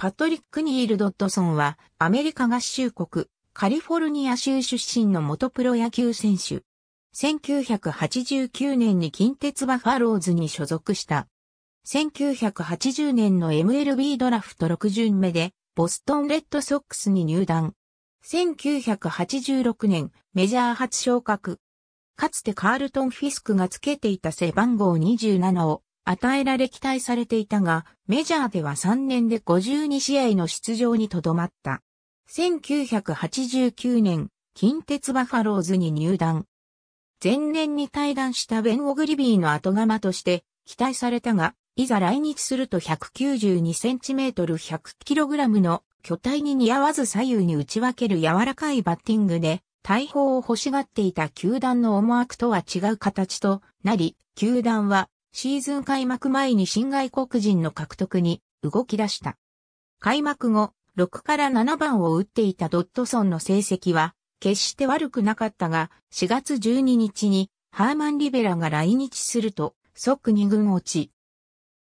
パトリック・ニール・ドッドソンは、アメリカ合衆国、カリフォルニア州出身の元プロ野球選手。1989年に近鉄バファローズに所属した。1980年の MLB ドラフト6巡目で、ボストンレッドソックスに入団。1986年、メジャー初昇格。かつてカールトン・フィスクがつけていた背番号27を、与えられ期待されていたが、メジャーでは3年で52試合の出場にとどまった。1989年、近鉄バファローズに入団。前年に退団したベン・オグリビーの後釜として期待されたが、いざ来日すると1 9 2トル1 0 0ラムの巨体に似合わず左右に打ち分ける柔らかいバッティングで、大砲を欲しがっていた球団の思惑とは違う形となり、球団はシーズン開幕前に新外国人の獲得に動き出した。開幕後、6から7番を打っていたドットソンの成績は、決して悪くなかったが、4月12日にハーマン・リベラが来日すると、即2軍落ち。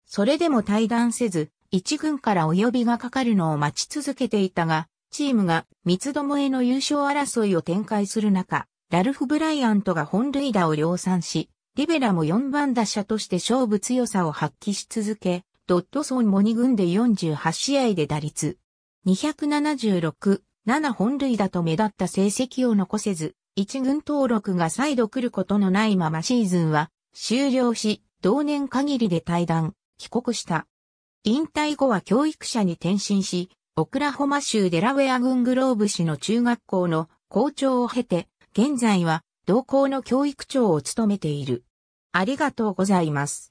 それでも対談せず、1軍からお呼びがかかるのを待ち続けていたが、チームが三つどもえの優勝争いを展開する中、ラルフ・ブライアントが本塁打を量産し、リベラも4番打者として勝負強さを発揮し続け、ドットソンも2軍で48試合で打率276、7本塁打と目立った成績を残せず、1軍登録が再度来ることのないままシーズンは終了し、同年限りで退団、帰国した。引退後は教育者に転身し、オクラホマ州デラウェア郡グローブ市の中学校の校長を経て、現在は同校の教育長を務めている。ありがとうございます。